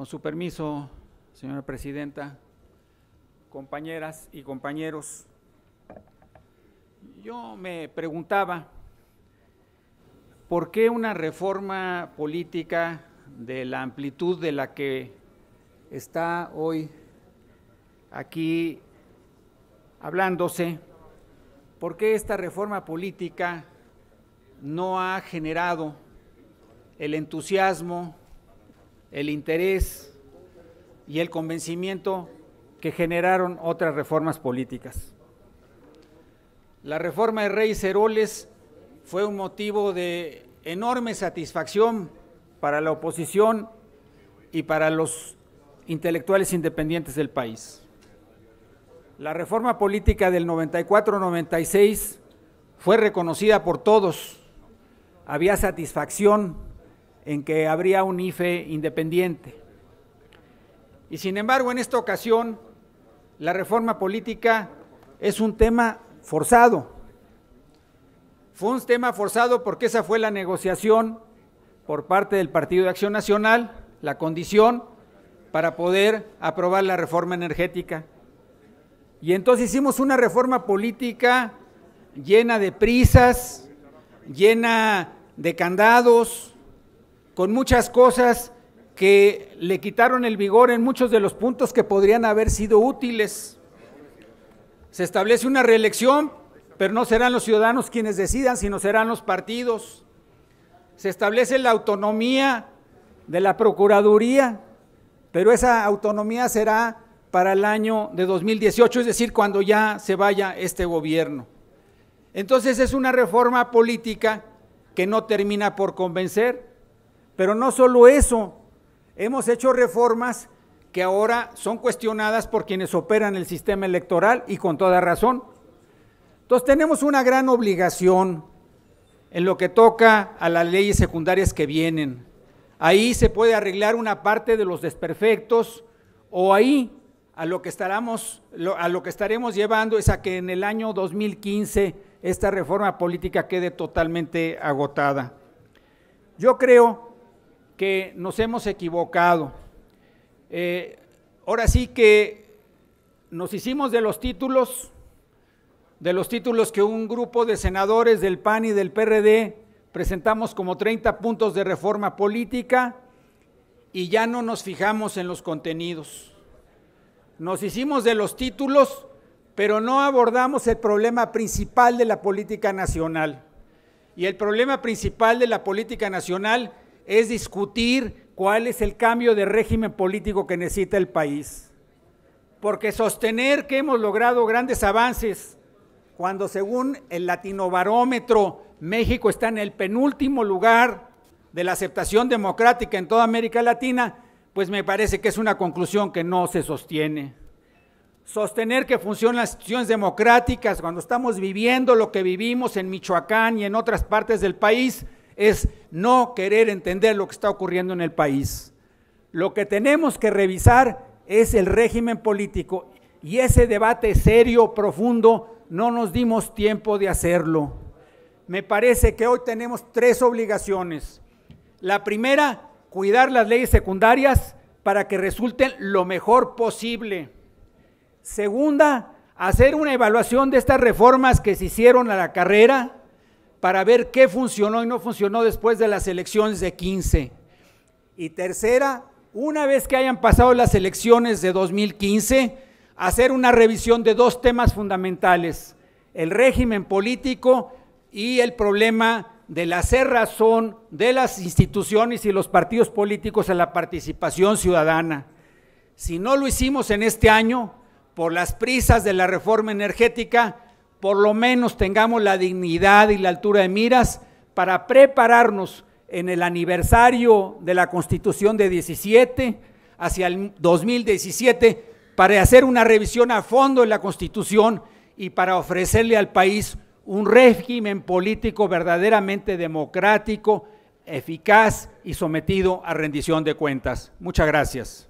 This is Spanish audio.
Con su permiso, señora presidenta, compañeras y compañeros, yo me preguntaba por qué una reforma política de la amplitud de la que está hoy aquí hablándose, por qué esta reforma política no ha generado el entusiasmo, el interés y el convencimiento que generaron otras reformas políticas. La reforma de Reyes Heroles fue un motivo de enorme satisfacción para la oposición y para los intelectuales independientes del país. La reforma política del 94-96 fue reconocida por todos. Había satisfacción en que habría un IFE independiente. Y sin embargo, en esta ocasión, la reforma política es un tema forzado. Fue un tema forzado porque esa fue la negociación por parte del Partido de Acción Nacional, la condición para poder aprobar la reforma energética. Y entonces hicimos una reforma política llena de prisas, llena de candados, con muchas cosas que le quitaron el vigor en muchos de los puntos que podrían haber sido útiles. Se establece una reelección, pero no serán los ciudadanos quienes decidan, sino serán los partidos. Se establece la autonomía de la Procuraduría, pero esa autonomía será para el año de 2018, es decir, cuando ya se vaya este gobierno. Entonces es una reforma política que no termina por convencer, pero no solo eso, hemos hecho reformas que ahora son cuestionadas por quienes operan el sistema electoral y con toda razón. Entonces tenemos una gran obligación en lo que toca a las leyes secundarias que vienen. Ahí se puede arreglar una parte de los desperfectos o ahí a lo que estaremos, a lo que estaremos llevando es a que en el año 2015 esta reforma política quede totalmente agotada. Yo creo que nos hemos equivocado. Eh, ahora sí que nos hicimos de los títulos, de los títulos que un grupo de senadores del PAN y del PRD presentamos como 30 puntos de reforma política y ya no nos fijamos en los contenidos. Nos hicimos de los títulos, pero no abordamos el problema principal de la política nacional. Y el problema principal de la política nacional es discutir cuál es el cambio de régimen político que necesita el país. Porque sostener que hemos logrado grandes avances cuando según el latinobarómetro México está en el penúltimo lugar de la aceptación democrática en toda América Latina, pues me parece que es una conclusión que no se sostiene. Sostener que funcionan las instituciones democráticas cuando estamos viviendo lo que vivimos en Michoacán y en otras partes del país es no querer entender lo que está ocurriendo en el país. Lo que tenemos que revisar es el régimen político y ese debate serio, profundo, no nos dimos tiempo de hacerlo. Me parece que hoy tenemos tres obligaciones. La primera, cuidar las leyes secundarias para que resulten lo mejor posible. Segunda, hacer una evaluación de estas reformas que se hicieron a la carrera para ver qué funcionó y no funcionó después de las elecciones de 15. Y tercera, una vez que hayan pasado las elecciones de 2015, hacer una revisión de dos temas fundamentales, el régimen político y el problema de la cerrazón de las instituciones y los partidos políticos a la participación ciudadana. Si no lo hicimos en este año, por las prisas de la reforma energética, por lo menos tengamos la dignidad y la altura de miras para prepararnos en el aniversario de la Constitución de 17 hacia el 2017 para hacer una revisión a fondo de la Constitución y para ofrecerle al país un régimen político verdaderamente democrático, eficaz y sometido a rendición de cuentas. Muchas gracias.